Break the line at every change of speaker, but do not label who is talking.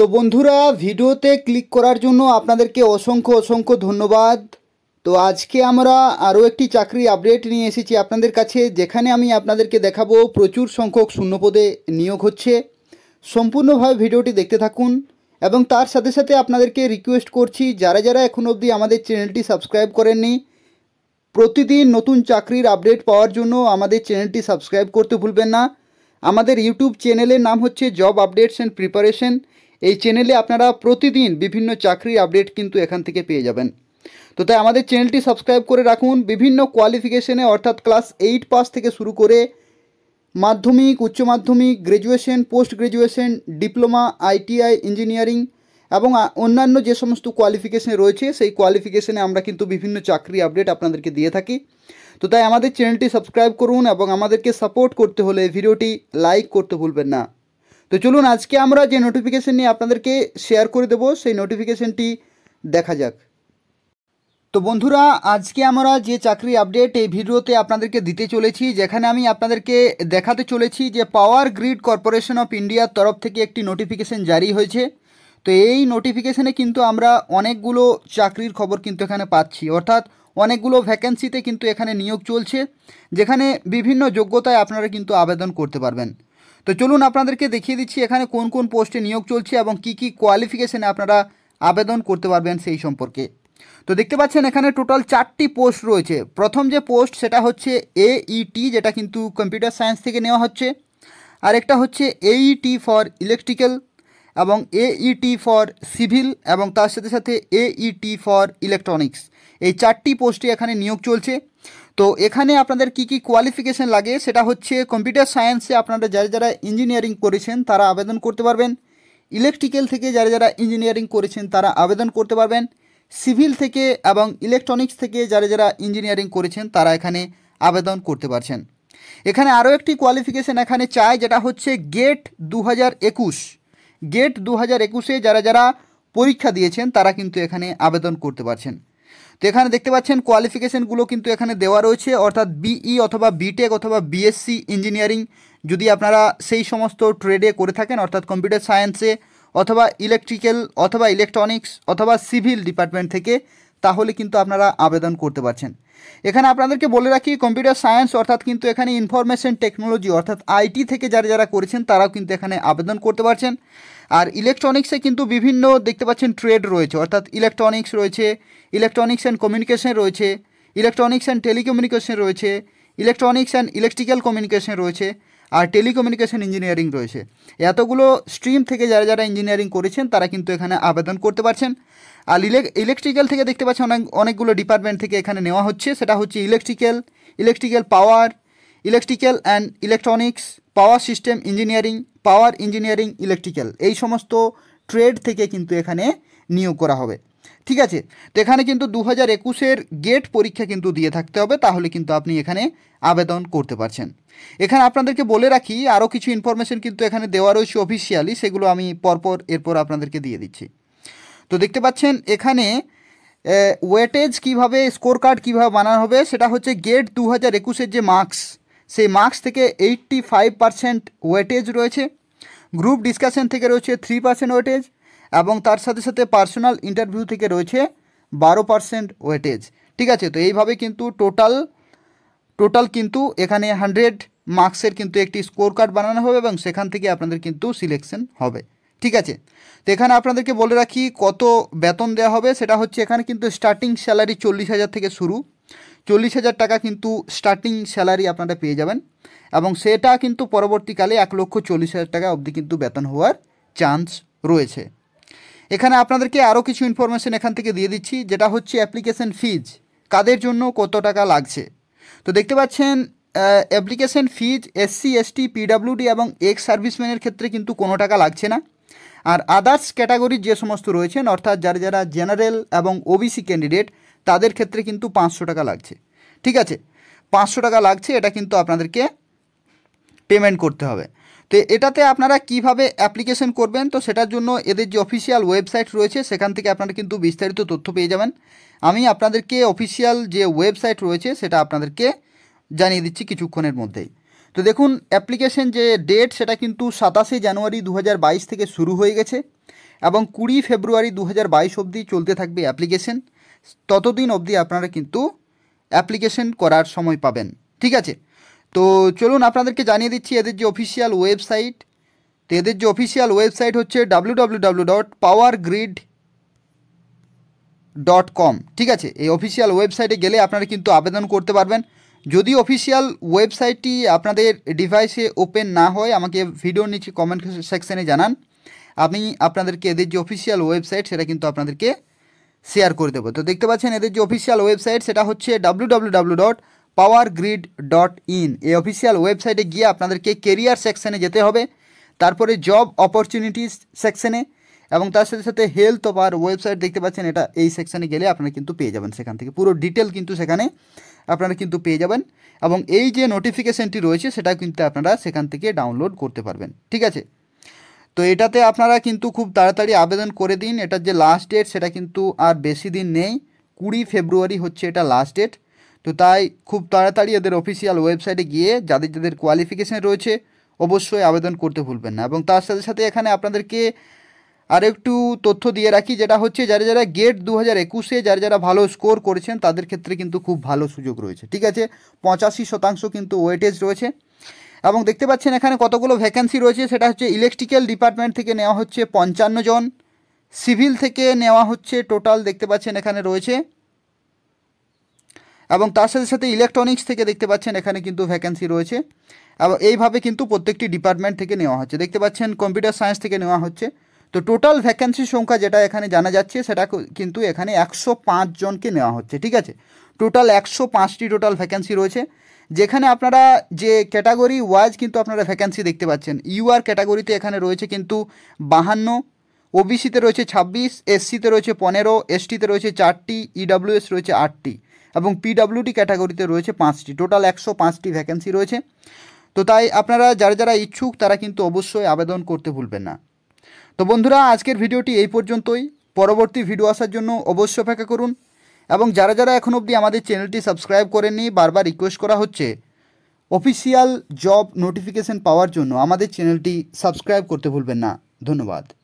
তো বন্ধুরা ভিডিওতে ক্লিক করার জন্য আপনাদেরকে অসংখ্য অসংখ্য ধন্যবাদ তো আজকে আমরা আরও একটি চাকরি আপডেট নিয়ে এসেছি আপনাদের কাছে যেখানে আমি আপনাদেরকে দেখাবো প্রচুর সংখ্যক শূন্যপদে নিয়োগ হচ্ছে সম্পূর্ণভাবে ভিডিওটি দেখতে থাকুন এবং তার সাথে সাথে আপনাদেরকে রিকোয়েস্ট করছি যারা যারা এখন অবধি আমাদের চ্যানেলটি সাবস্ক্রাইব করেননি প্রতিদিন নতুন চাকরির আপডেট পাওয়ার জন্য আমাদের চ্যানেলটি সাবস্ক্রাইব করতে ভুলবেন না আমাদের ইউটিউব চ্যানেলের নাম হচ্ছে জব আপডেটস অ্যান্ড প্রিপারেশন এই চ্যানেলে আপনারা প্রতিদিন বিভিন্ন চাকরির আপডেট কিন্তু এখান থেকে পেয়ে যাবেন তো তাই আমাদের চ্যানেলটি সাবস্ক্রাইব করে রাখুন বিভিন্ন কোয়ালিফিকেশনে অর্থাৎ ক্লাস এইট পাস থেকে শুরু করে মাধ্যমিক উচ্চ মাধ্যমিক graduation post graduation diploma ITI engineering এবং অন্যান্য যে সমস্ত কোয়ালিফিকেশন রয়েছে সেই কোয়ালিফিকেশনে আমরা কিন্তু বিভিন্ন চাকরি আপডেট আপনাদেরকে দিয়ে থাকি তো তাই আমাদের চ্যানেলটি সাবস্ক্রাইব করুন এবং আমাদেরকে সাপোর্ট করতে হলে ভিডিওটি লাইক করতে ভুলবেন না তো চলুন আজকে আমরা যে নোটিফিকেশন নিয়ে আপনাদেরকে শেয়ার করে দেব সেই নোটিফিকেশনটি দেখা যাক তো বন্ধুরা আজকে আমরা যে চাকরি আপডেট এই ভিডিওতে আপনাদেরকে দিতে চলেছি যেখানে আমি আপনাদেরকে দেখাতে চলেছি যে পাওয়ার গ্রিড কর্পোরেশন অফ ইন্ডিয়ার তরফ থেকে একটি নোটিফিকেশান জারি হয়েছে তো এই নোটিফিকেশানে কিন্তু আমরা অনেকগুলো চাকরির খবর কিন্তু এখানে পাচ্ছি অর্থাৎ অনেকগুলো ভ্যাকেন্সিতে কিন্তু এখানে নিয়োগ চলছে যেখানে বিভিন্ন যোগ্যতায় আপনারা কিন্তু আবেদন করতে পারবেন তো চলুন আপনাদেরকে দেখিয়ে দিচ্ছি এখানে কোন কোন পোস্টে নিয়োগ চলছে এবং কি কি কোয়ালিফিকেশানে আপনারা আবেদন করতে পারবেন সেই সম্পর্কে তো দেখতে পাচ্ছেন এখানে টোটাল চারটি পোস্ট রয়েছে প্রথম যে পোস্ট সেটা হচ্ছে এইটি e যেটা কিন্তু কম্পিউটার সায়েন্স থেকে নেওয়া হচ্ছে আর একটা হচ্ছে এইটি ফর ইলেকট্রিক্যাল এবং এইটি ফর সিভিল এবং তার সাথে সাথে এইটি ফর ইলেকট্রনিক্স এই চারটি পোস্টে এখানে নিয়োগ চলছে তো এখানে আপনাদের কি কি কোয়ালিফিকেশান লাগে সেটা হচ্ছে কম্পিউটার সায়েন্সে আপনারা যারা যারা ইঞ্জিনিয়ারিং করেছেন তারা আবেদন করতে পারবেন ইলেকট্রিক্যাল থেকে যারা যারা ইঞ্জিনিয়ারিং করেছেন তারা আবেদন করতে পারবেন সিভিল থেকে এবং ইলেকট্রনিক্স থেকে যারা যারা ইঞ্জিনিয়ারিং করেছেন তারা এখানে আবেদন করতে পারছেন এখানে আরও একটি কোয়ালিফিকেশান এখানে চায় যেটা হচ্ছে গেট দু হাজার একুশ গেট দু হাজার একুশে যারা যারা পরীক্ষা দিয়েছেন তারা কিন্তু এখানে আবেদন করতে পারছেন তো এখানে দেখতে পাচ্ছেন কোয়ালিফিকেশানগুলো কিন্তু এখানে দেওয়া রয়েছে অর্থাৎ বিই e অথবা বিটেক অথবা বিএসসি ইঞ্জিনিয়ারিং যদি আপনারা সেই সমস্ত ট্রেডে করে থাকেন অর্থাৎ কম্পিউটার সায়েন্সে অথবা ইলেকট্রিক্যাল অথবা ইলেকট্রনিক্স অথবা সিভিল ডিপার্টমেন্ট থেকে তাহলে কিন্তু আপনারা আবেদন করতে পারছেন এখানে আপনাদেরকে বলে রাখি কম্পিউটার সায়েন্স অর্থাৎ কিন্তু এখানে ইনফরমেশন টেকনোলজি অর্থাৎ আইটি থেকে যারা যারা করেছেন তারাও কিন্তু এখানে আবেদন করতে পারছেন আর ইলেকট্রনিক্সে কিন্তু বিভিন্ন দেখতে পাচ্ছেন ট্রেড রয়েছে অর্থাৎ ইলেকট্রনিক্স রয়েছে ইলেকট্রনিক্স অ্যান্ড কমিউনিকেশন রয়েছে ইলেকট্রনিক্স অ্যান্ড টেলিকমিউনিকেশন রয়েছে ইলেকট্রনিক্স অ্যান্ড ইলেকট্রিক্যাল কমিউনিকেশন রয়েছে আর টেলিকমিউনিকেশন ইঞ্জিনিয়ারিং রয়েছে এতগুলো স্ট্রিম থেকে যারা যারা ইঞ্জিনিয়ারিং করেছেন তারা কিন্তু এখানে আবেদন করতে পারছেন আর ইলেকট্রিক্যাল থেকে দেখতে পাচ্ছেন অনেক অনেকগুলো ডিপার্টমেন্ট থেকে এখানে নেওয়া হচ্ছে সেটা হচ্ছে electrical electrical power electrical and electronics power system engineering power engineering electrical এই সমস্ত ট্রেড থেকে কিন্তু এখানে নিয়োগ করা হবে ঠিক আছে তো এখানে কিন্তু দু হাজার একুশের গেট পরীক্ষা কিন্তু দিয়ে থাকতে হবে তাহলে কিন্তু আপনি এখানে আবেদন করতে পারছেন এখানে আপনাদেরকে বলে রাখি আরও কিছু ইনফরমেশন কিন্তু এখানে দেওয়া রয়েছে অফিসিয়ালি সেগুলো আমি পরপর এরপর আপনাদেরকে দিয়ে দিচ্ছি তো দেখতে পাচ্ছেন এখানে ওয়েটেজ কিভাবে স্কোর কার্ড কীভাবে বানানো হবে সেটা হচ্ছে গেট দু হাজার একুশের যে মার্কস সেই মার্কস থেকে এইট্টি ফাইভ পারসেন্ট ওয়েটেজ রয়েছে গ্রুপ ডিসকাশন থেকে রয়েছে থ্রি পার্সেন্ট ওয়েটেজ এবং তার সাথে সাথে পার্সোনাল ইন্টারভিউ থেকে রয়েছে বারো পার্সেন্ট ওয়েটেজ ঠিক আছে তো এইভাবে কিন্তু টোটাল টোটাল কিন্তু এখানে হান্ড্রেড মার্কসের কিন্তু একটি স্কোর কার্ড বানানো হবে এবং সেখান থেকে আপনাদের কিন্তু সিলেকশন হবে ঠিক আছে তো এখানে আপনাদেরকে বলে রাখি কত বেতন দেওয়া হবে সেটা হচ্ছে এখানে কিন্তু স্টার্টিং স্যালারি চল্লিশ হাজার থেকে শুরু চল্লিশ হাজার টাকা কিন্তু স্টার্টিং স্যালারি আপনারা পেয়ে যাবেন এবং সেটা কিন্তু পরবর্তীকালে এক লক্ষ চল্লিশ হাজার টাকা অবধি কিন্তু বেতন হওয়ার চান্স রয়েছে এখানে আপনাদেরকে আরও কিছু ইনফরমেশন এখান থেকে দিয়ে দিচ্ছি যেটা হচ্ছে অ্যাপ্লিকেশন ফিজ কাদের জন্য কত টাকা লাগছে তো দেখতে পাচ্ছেন application fees SC ST PWD এবং এক্স সার্ভিসম্যানের ক্ষেত্রে কিন্তু কোনো টাকা লাগছে না আর আদার্স ক্যাটাগরির যে সমস্ত রয়েছেন অর্থাৎ যারা যারা জেনারেল এবং ওবিসি ক্যান্ডিডেট তাদের ক্ষেত্রে কিন্তু পাঁচশো টাকা লাগছে ঠিক আছে পাঁচশো টাকা লাগছে এটা কিন্তু আপনাদেরকে পেমেন্ট করতে হবে তো এটাতে আপনারা কিভাবে অ্যাপ্লিকেশন করবেন তো সেটার জন্য এদের যে অফিসিয়াল ওয়েবসাইট রয়েছে সেখান থেকে আপনারা কিন্তু বিস্তারিত তথ্য পেয়ে যাবেন আমি আপনাদেরকে অফিসিয়াল যে ওয়েবসাইট রয়েছে সেটা আপনাদেরকে জানিয়ে দিচ্ছি কিছুক্ষণের মধ্যেই তো দেখুন অ্যাপ্লিকেশন যে ডেট সেটা কিন্তু সাতাশে জানুয়ারি দু হাজার থেকে শুরু হয়ে গেছে এবং কুড়ি ফেব্রুয়ারি দু হাজার বাইশ অবধি চলতে থাকবে অ্যাপ্লিকেশন ততদিন অবধি আপনারা কিন্তু অ্যাপ্লিকেশন করার সময় পাবেন ঠিক আছে তো চলুন আপনাদেরকে জানিয়ে দিচ্ছি এদের যে অফিসিয়াল ওয়েবসাইট তো এদের যে অফিসিয়াল ওয়েবসাইট হচ্ছে W dot power grid dot com ঠিক আছে এই অফিসিয়াল ওয়েবসাইটে গেলে আপনারা কিন্তু আবেদন করতে পারবেন যদি অফিসিয়াল ওয়েবসাইটটি আপনাদের ডিভাইসে ওপেন না হয় আমাকে ভিডিওর নিচে কমেন্ট সেকশানে জানান আমি আপনাদেরকে এদের যে অফিসিয়াল ওয়েবসাইট সেটা কিন্তু আপনাদেরকে শেয়ার করে দেবো তো দেখতে পাচ্ছেন এদের যে অফিসিয়াল ওয়েবসাইট সেটা হচ্ছে W dot power grid dot in এই অফিসিয়াল ওয়েবসাইটে গিয়ে আপনাদেরকে কেরিয়ার সেকশানে যেতে হবে তারপরে জব অপরচুনিটিস সেকশানে এবং তার সাথে সাথে হেলথ অফ আর ওয়েবসাইট দেখতে পাচ্ছেন এটা এই সেকশানে গেলে আপনারা কিন্তু পেয়ে যাবেন সেখান থেকে পুরো ডিটেল কিন্তু সেখানে আপনারা কিন্তু পেয়ে যাবেন এবং এই যে নোটিফিকেশানটি রয়েছে সেটা কিন্তু আপনারা সেখান থেকে ডাউনলোড করতে পারবেন ঠিক আছে তো এটাতে আপনারা কিন্তু খুব তাড়াতাড়ি আবেদন করে দিন এটার যে লাস্ট ডেট সেটা কিন্তু আর বেশি দিন নেই কুড়ি ফেব্রুয়ারি হচ্ছে এটা লাস্ট ডেট তো তাই খুব তাড়াতাড়ি এদের অফিসিয়াল ওয়েবসাইটে গিয়ে যাদের যাদের কোয়ালিফিকেশান রয়েছে অবশ্যই আবেদন করতে ভুলবেন না এবং তার সাথে সাথে এখানে আপনাদেরকে আর একটু তথ্য দিয়ে রাখি যেটা হচ্ছে যারা যারা গেট দু হাজার একুশে যারা যারা ভালো স্কোর করেছেন তাদের ক্ষেত্রে কিন্তু খুব ভালো সুযোগ রয়েছে ঠিক আছে পঁচাশি শতাংশ কিন্তু ওয়েটেজ রয়েছে এবং দেখতে পাচ্ছেন এখানে কতগুলো ভ্যাকেন্সি রয়েছে সেটা হচ্ছে ইলেকট্রিক্যাল ডিপার্টমেন্ট থেকে নেওয়া হচ্ছে পঞ্চান্ন জন সিভিল থেকে নেওয়া হচ্ছে টোটাল দেখতে পাচ্ছেন এখানে রয়েছে এবং তার সাথে সাথে ইলেকট্রনিক্স থেকে দেখতে পাচ্ছেন এখানে কিন্তু ভ্যাকেন্সি রয়েছে এবং এইভাবে কিন্তু প্রত্যেকটি ডিপার্টমেন্ট থেকে নেওয়া হচ্ছে দেখতে পাচ্ছেন কম্পিউটার সায়েন্স থেকে নেওয়া হচ্ছে তো টোটাল ভ্যাকেন্সির সংখ্যা যেটা এখানে জানা যাচ্ছে সেটা কিন্তু এখানে একশো জনকে নেওয়া হচ্ছে ঠিক আছে টোটাল একশো পাঁচটি টোটাল ভ্যাকেন্সি রয়েছে যেখানে আপনারা যে ক্যাটাগরি ওয়াইজ কিন্তু আপনারা ভ্যাকেন্সি দেখতে পাচ্ছেন ইউআর ক্যাটাগরিতে এখানে রয়েছে কিন্তু বাহান্ন ওবিসিতে রয়েছে ছাব্বিশ এসসিতে রয়েছে পনেরো এসটিতে রয়েছে চারটি ইডাব্লিউএস e রয়েছে আটটি এবং পিডাব্লিউটি ক্যাটাগরিতে রয়েছে পাঁচটি টোটাল একশো পাঁচটি ভ্যাকেন্সি রয়েছে তো তাই আপনারা যারা যারা ইচ্ছুক তারা কিন্তু অবশ্যই আবেদন করতে ভুলবেন না তো বন্ধুরা আজকের ভিডিওটি এই পর্যন্তই পরবর্তী ভিডিও আসার জন্য অবশ্যই অপেক্ষা করুন এবং যারা যারা এখন অবধি আমাদের চ্যানেলটি সাবস্ক্রাইব করেননি বারবার রিকোয়েস্ট করা হচ্ছে অফিসিয়াল জব নোটিফিকেশন পাওয়ার জন্য আমাদের চ্যানেলটি সাবস্ক্রাইব করতে ভুলবেন না ধন্যবাদ